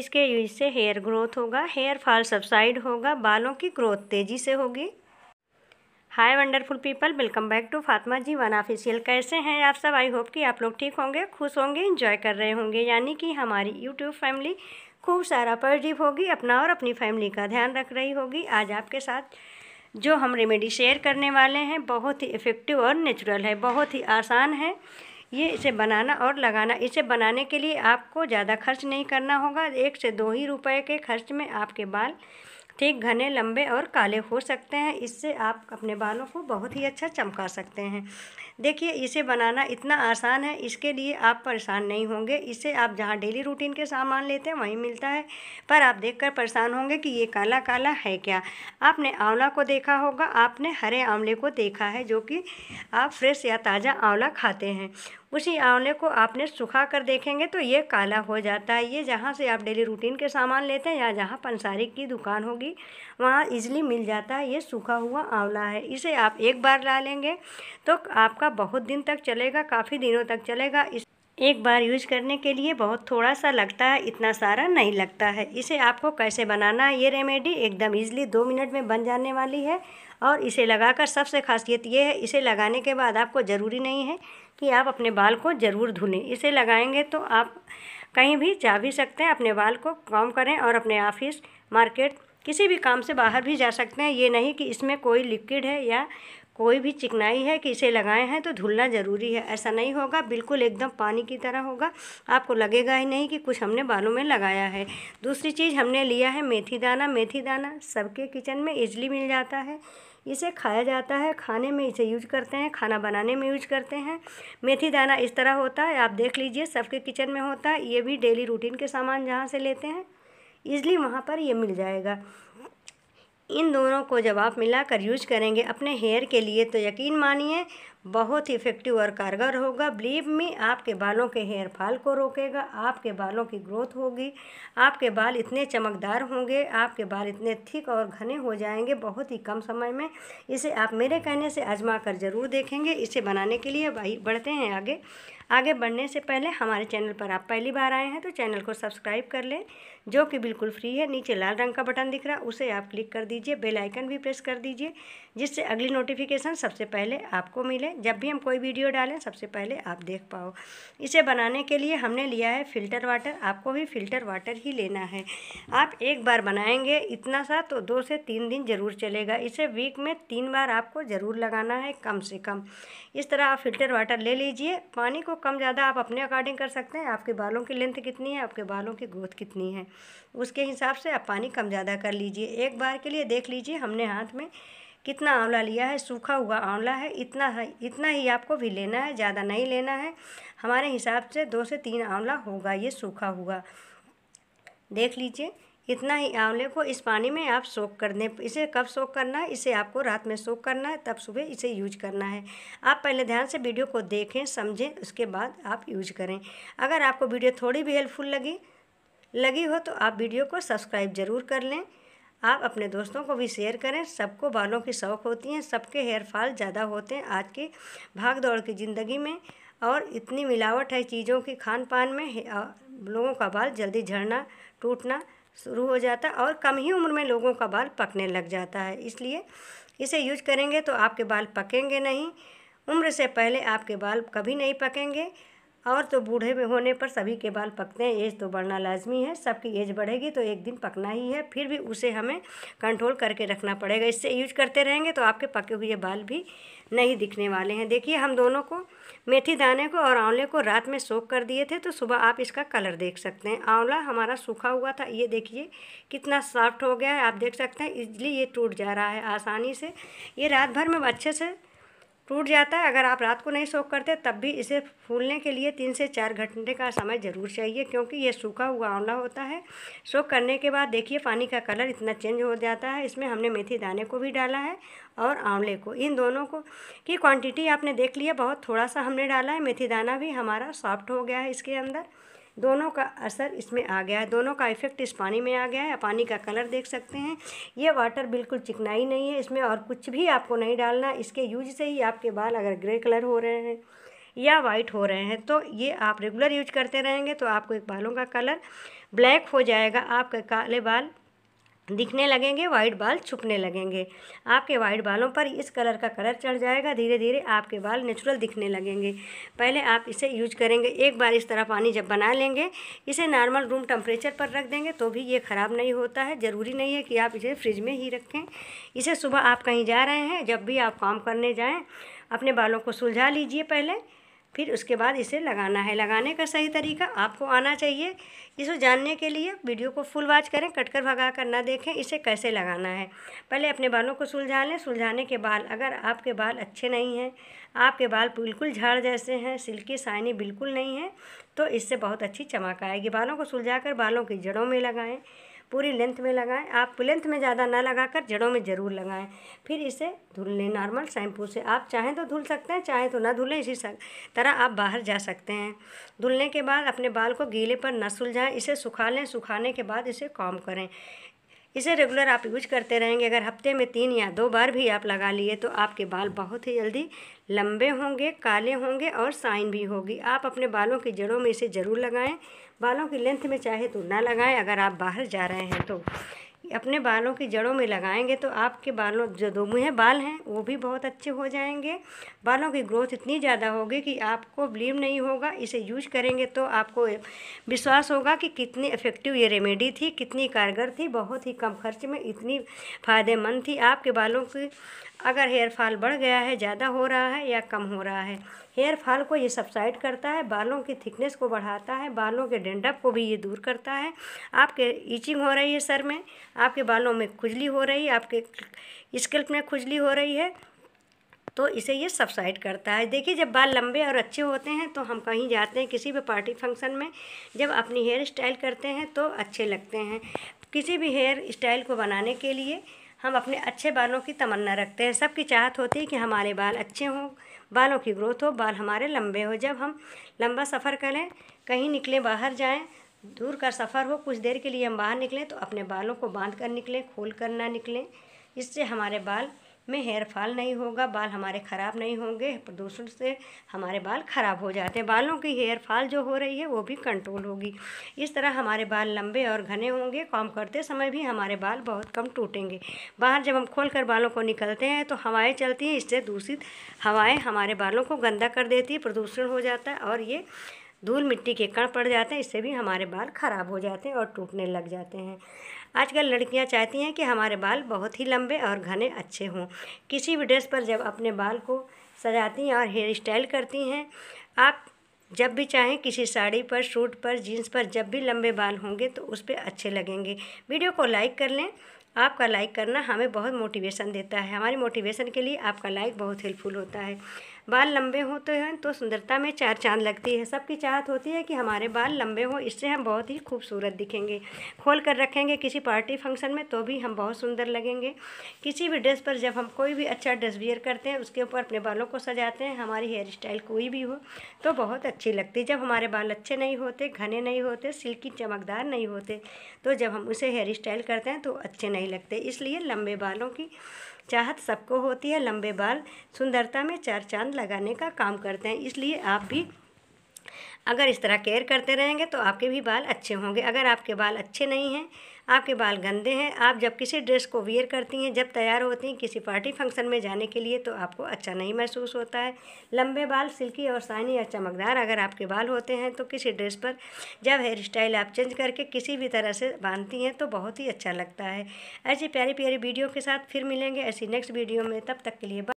इसके यूज से hair growth होगा हेयर फॉल सबसाइड होगा बालों की ग्रोथ तेज़ी से होगी hi wonderful people welcome back to Fatma G one official कैसे हैं आप सब आई होप कि आप लोग ठीक होंगे खुश होंगे इन्जॉय कर रहे होंगे यानी कि हमारी यूट्यूब फैमिली खूब सारा पॉजिटिव होगी अपना और अपनी फैमिली का ध्यान रख रही होगी आज आपके साथ जो हम रेमेडी शेयर करने वाले हैं बहुत ही इफ़ेक्टिव और नेचुरल है बहुत ही आसान है ये इसे बनाना और लगाना इसे बनाने के लिए आपको ज़्यादा खर्च नहीं करना होगा एक से दो ही रुपए के खर्च में आपके बाल ठीक घने लंबे और काले हो सकते हैं इससे आप अपने बालों को बहुत ही अच्छा चमका सकते हैं देखिए इसे बनाना इतना आसान है इसके लिए आप परेशान नहीं होंगे इसे आप जहाँ डेली रूटीन के सामान लेते हैं वहीं मिलता है पर आप देखकर परेशान होंगे कि ये काला काला है क्या आपने आंवला को देखा होगा आपने हरे आंवले को देखा है जो कि आप फ्रेश या ताज़ा आंवला खाते हैं उसी आंवले को आपने सुखा कर देखेंगे तो ये काला हो जाता है ये जहाँ से आप डेली रूटीन के सामान लेते हैं या जहाँ पंसारी की दुकान होगी वहाँ इजली मिल जाता है ये सूखा हुआ आंवला है इसे आप एक बार ला लेंगे तो आपका बहुत दिन तक चलेगा काफ़ी दिनों तक चलेगा इस एक बार यूज करने के लिए बहुत थोड़ा सा लगता है इतना सारा नहीं लगता है इसे आपको कैसे बनाना है ये रेमेडी एकदम इजीली दो मिनट में बन जाने वाली है और इसे लगाकर सबसे खासियत ये है इसे लगाने के बाद आपको ज़रूरी नहीं है कि आप अपने बाल को ज़रूर धुलें इसे लगाएंगे तो आप कहीं भी जा भी सकते हैं अपने बाल को कॉम करें और अपने ऑफिस मार्केट किसी भी काम से बाहर भी जा सकते हैं ये नहीं कि इसमें कोई लिक्विड है या कोई भी चिकनाई है कि इसे लगाए हैं तो धुलना ज़रूरी है ऐसा नहीं होगा बिल्कुल एकदम पानी की तरह होगा आपको लगेगा ही नहीं कि कुछ हमने बालों में लगाया है दूसरी चीज़ हमने लिया है मेथी दाना मेथी दाना सबके किचन में इजली मिल जाता है इसे खाया जाता है खाने में इसे यूज करते हैं खाना बनाने में यूज करते हैं मेथी दाना इस तरह होता है आप देख लीजिए सबके किचन में होता है ये भी डेली रूटीन के सामान जहाँ से लेते हैं इजली वहाँ पर ये मिल जाएगा इन दोनों को जब आप मिलाकर यूज करेंगे अपने हेयर के लिए तो यकीन मानिए बहुत इफ़ेक्टिव और कारगर होगा ब्लीव में आपके बालों के हेयर फॉल को रोकेगा आपके बालों की ग्रोथ होगी आपके बाल इतने चमकदार होंगे आपके बाल इतने थिक और घने हो जाएंगे बहुत ही कम समय में इसे आप मेरे कहने से आजमा कर ज़रूर देखेंगे इसे बनाने के लिए बढ़ते हैं आगे आगे बढ़ने से पहले हमारे चैनल पर आप पहली बार आए हैं तो चैनल को सब्सक्राइब कर लें जो कि बिल्कुल फ्री है नीचे लाल रंग का बटन दिख रहा है उसे आप क्लिक कर दीजिए बेल आइकन भी प्रेस कर दीजिए जिससे अगली नोटिफिकेशन सबसे पहले आपको मिले हैं जब भी हम कोई वीडियो डालें सबसे पहले आप देख पाओ इसे बनाने के लिए हमने लिया है फ़िल्टर वाटर आपको भी फ़िल्टर वाटर ही लेना है आप एक बार बनाएंगे इतना सा तो दो से तीन दिन ज़रूर चलेगा इसे वीक में तीन बार आपको ज़रूर लगाना है कम से कम इस तरह आप फ़िल्टर वाटर ले लीजिए पानी को कम ज़्यादा आप अपने अकॉर्डिंग कर सकते हैं आपके बालों की लेंथ कितनी है आपके बालों की ग्रोथ कितनी है उसके हिसाब से आप पानी कम ज़्यादा कर लीजिए एक बार के लिए देख लीजिए हमने हाथ में कितना आंवला लिया है सूखा हुआ आंवला है इतना है इतना ही आपको भी लेना है ज़्यादा नहीं लेना है हमारे हिसाब से दो से तीन आंवला होगा ये सूखा हुआ देख लीजिए इतना ही आंवले को इस पानी में आप सोख कर दें इसे कब सोख करना है इसे आपको रात में सोख करना है तब सुबह इसे यूज करना है आप पहले ध्यान से वीडियो को देखें समझें उसके बाद आप यूज करें अगर आपको वीडियो थोड़ी भी हेल्पफुल लगी लगी हो तो आप वीडियो को सब्सक्राइब ज़रूर कर लें आप अपने दोस्तों को भी शेयर करें सबको बालों की शौक होती हैं सबके हेयर फॉल ज़्यादा होते हैं आज की भाग दौड़ की ज़िंदगी में और इतनी मिलावट है चीज़ों की खान पान में लोगों का बाल जल्दी झड़ना टूटना शुरू हो जाता है और कम ही उम्र में लोगों का बाल पकने लग जाता है इसलिए इसे यूज करेंगे तो आपके बाल पकेंगे नहीं उम्र से पहले आपके बाल कभी नहीं पकेंगे और तो बूढ़े में होने पर सभी के बाल पकते हैं एज तो बढ़ना लाजमी है सबकी एज बढ़ेगी तो एक दिन पकना ही है फिर भी उसे हमें कंट्रोल करके रखना पड़ेगा इससे यूज करते रहेंगे तो आपके पके हुए बाल भी नहीं दिखने वाले हैं देखिए हम दोनों को मेथी दाने को और आंवले को रात में सोख कर दिए थे तो सुबह आप इसका कलर देख सकते हैं आंवला हमारा सूखा हुआ था ये देखिए कितना सॉफ्ट हो गया है आप देख सकते हैं इजली ये टूट जा रहा है आसानी से ये रात भर में अच्छे से टूट जाता है अगर आप रात को नहीं सोख करते तब भी इसे फूलने के लिए तीन से चार घंटे का समय ज़रूर चाहिए क्योंकि ये सूखा हुआ आंवला होता है सोख करने के बाद देखिए पानी का कलर इतना चेंज हो जाता है इसमें हमने मेथी दाने को भी डाला है और आंवले को इन दोनों को की क्वांटिटी आपने देख लिया बहुत थोड़ा सा हमने डाला है मेथी दाना भी हमारा सॉफ्ट हो गया है इसके अंदर दोनों का असर इसमें आ गया है दोनों का इफेक्ट इस पानी में आ गया है पानी का कलर देख सकते हैं ये वाटर बिल्कुल चिकनाई नहीं है इसमें और कुछ भी आपको नहीं डालना इसके यूज से ही आपके बाल अगर ग्रे कलर हो रहे हैं या वाइट हो रहे हैं तो ये आप रेगुलर यूज करते रहेंगे तो आपको एक बालों का कलर ब्लैक हो जाएगा आपके काले बाल दिखने लगेंगे वाइट बाल छुपने लगेंगे आपके वाइट बालों पर इस कलर का कलर चढ़ जाएगा धीरे धीरे आपके बाल नेचुरल दिखने लगेंगे पहले आप इसे यूज करेंगे एक बार इस तरह पानी जब बना लेंगे इसे नॉर्मल रूम टेम्परेचर पर रख देंगे तो भी ये ख़राब नहीं होता है ज़रूरी नहीं है कि आप इसे फ्रिज में ही रखें इसे सुबह आप कहीं जा रहे हैं जब भी आप काम करने जाएँ अपने बालों को सुलझा लीजिए पहले फिर उसके बाद इसे लगाना है लगाने का सही तरीका आपको आना चाहिए इसे जानने के लिए वीडियो को फुल वॉच करें कटकर भगा कर ना देखें इसे कैसे लगाना है पहले अपने बालों को सुलझा लें सुलझाने के बाल अगर आपके बाल अच्छे नहीं हैं आपके बाल बिल्कुल झाड़ जैसे हैं सिल्की साइनी बिल्कुल नहीं है तो इससे बहुत अच्छी चमक आएगी बालों को सुलझा कर बालों की जड़ों में लगाएँ पूरी लेंथ में लगाएं आप लेंथ में ज़्यादा ना लगाकर जड़ों में ज़रूर लगाएं फिर इसे धुल लें नॉर्मल शैम्पू से आप चाहें तो धुल सकते हैं चाहें तो ना धुलें इसी तरह आप बाहर जा सकते हैं धुलने के बाद अपने बाल को गीले पर न सुलझाएँ इसे सुखा लें सुखाने के बाद इसे कॉम करें इसे रेगुलर आप यूज करते रहेंगे अगर हफ्ते में तीन या दो बार भी आप लगा लिए तो आपके बाल बहुत ही जल्दी लंबे होंगे काले होंगे और साइन भी होगी आप अपने बालों की जड़ों में इसे ज़रूर लगाएं बालों की लेंथ में चाहे तो ना लगाएं अगर आप बाहर जा रहे हैं तो अपने बालों की जड़ों में लगाएंगे तो आपके बालों जो दो मुँह बाल हैं वो भी बहुत अच्छे हो जाएंगे बालों की ग्रोथ इतनी ज़्यादा होगी कि आपको ब्लीम नहीं होगा इसे यूज करेंगे तो आपको विश्वास होगा कि कितनी इफ़ेक्टिव ये रेमेडी थी कितनी कारगर थी बहुत ही कम खर्च में इतनी फ़ायदेमंद थी आपके बालों की अगर हेयरफॉल बढ़ गया है ज़्यादा हो रहा है या कम हो रहा है हेयर फॉल को ये सब्साइड करता है बालों की थिकनेस को बढ़ाता है बालों के डेंडप को भी ये दूर करता है आपके ईचिंग हो रही है सर में आपके बालों में खुजली हो रही है आपके स्किल्प में खुजली हो रही है तो इसे ये सब्साइड करता है देखिए जब बाल लंबे और अच्छे होते हैं तो हम कहीं जाते हैं किसी भी पार्टी फंक्शन में जब अपनी हेयर स्टाइल करते हैं तो अच्छे लगते हैं किसी भी हेयर स्टाइल को बनाने के लिए हम अपने अच्छे बालों की तमन्ना रखते हैं सबकी चाहत होती है कि हमारे बाल अच्छे हों बालों की ग्रोथ हो बाल हमारे लंबे हो जब हम लंबा सफ़र करें कहीं निकलें बाहर जाएं दूर का सफ़र हो कुछ देर के लिए हम बाहर निकलें तो अपने बालों को बांध कर निकलें खोल कर ना निकलें इससे हमारे बाल में हेयर फॉल नहीं होगा बाल हमारे ख़राब नहीं होंगे प्रदूषण से हमारे बाल ख़राब हो जाते हैं बालों की हेयर फॉल जो हो रही है वो भी कंट्रोल होगी इस तरह हमारे बाल लंबे और घने होंगे काम करते समय भी हमारे बाल बहुत कम टूटेंगे बाहर जब हम खोल कर बालों को निकलते हैं तो हवाएं चलती हैं इससे दूषित हवाएं हमारे बालों को गंदा कर देती है प्रदूषण हो जाता है और ये धूल मिट्टी के कण पड़ जाते हैं इससे भी हमारे बाल ख़राब हो जाते हैं और टूटने लग जाते हैं आजकल लड़कियां चाहती हैं कि हमारे बाल बहुत ही लंबे और घने अच्छे हों किसी भी ड्रेस पर जब अपने बाल को सजाती हैं और हेयर स्टाइल करती हैं आप जब भी चाहें किसी साड़ी पर सूट पर जीन्स पर जब भी लंबे बाल होंगे तो उस पर अच्छे लगेंगे वीडियो को लाइक कर लें आपका लाइक करना हमें बहुत मोटिवेशन देता है हमारी मोटिवेशन के लिए आपका लाइक बहुत हेल्पफुल होता है बाल लंबे होते हैं तो सुंदरता में चार चांद लगती है सबकी चाहत होती है कि हमारे बाल लंबे हों इससे हम बहुत ही खूबसूरत दिखेंगे खोल कर रखेंगे किसी पार्टी फंक्शन में तो भी हम बहुत सुंदर लगेंगे किसी भी ड्रेस पर जब हम कोई भी अच्छा ड्रेस वियर करते हैं उसके ऊपर अपने बालों को सजाते हैं हमारी हेयर स्टाइल कोई भी हो तो बहुत अच्छी लगती है जब हमारे बाल अच्छे नहीं होते घने नहीं होते सिल्की चमकदार नहीं होते तो जब हम उसे हेयर स्टाइल करते हैं तो अच्छे नहीं लगते इसलिए लंबे बालों की चाहत सबको होती है लंबे बाल सुंदरता में चार चांद ध्यान लगाने का काम करते हैं इसलिए आप भी अगर इस तरह केयर करते रहेंगे तो आपके भी बाल अच्छे होंगे अगर आपके बाल अच्छे नहीं हैं आपके बाल गंदे हैं आप जब किसी ड्रेस को वियर करती हैं जब तैयार होती हैं किसी पार्टी फंक्शन में जाने के लिए तो आपको अच्छा नहीं महसूस होता है लंबे बाल सिल्की और साइनी और चमकदार अगर आपके बाल होते हैं तो किसी ड्रेस पर जब हेयर स्टाइल आप चेंज करके किसी भी तरह से बांधती हैं तो बहुत ही अच्छा लगता है ऐसी प्यारी प्यारी वीडियो के साथ फिर मिलेंगे ऐसी नेक्स्ट वीडियो में तब तक के लिए